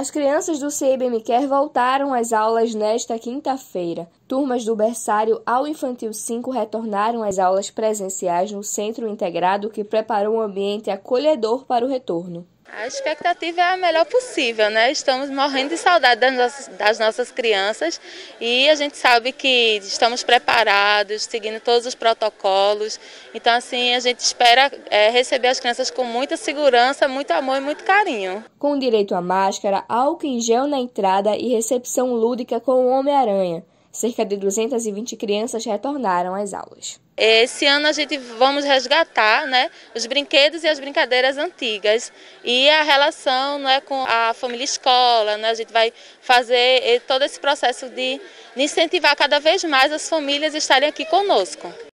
As crianças do CIBM voltaram às aulas nesta quinta-feira. Turmas do berçário ao infantil 5 retornaram às aulas presenciais no centro integrado que preparou um ambiente acolhedor para o retorno. A expectativa é a melhor possível, né? Estamos morrendo de saudade das nossas, das nossas, crianças e a gente sabe que estamos preparados, seguindo todos os protocolos. Então, assim, a gente espera é, receber as crianças com muita segurança, muito amor e muito carinho. Com direito à máscara, álcool em gel na entrada e recepção lúdica com o Homem-Aranha. Cerca de 220 crianças retornaram às aulas. Esse ano a gente vamos resgatar né, os brinquedos e as brincadeiras antigas e a relação né, com a família escola. Né, a gente vai fazer todo esse processo de incentivar cada vez mais as famílias estarem aqui conosco.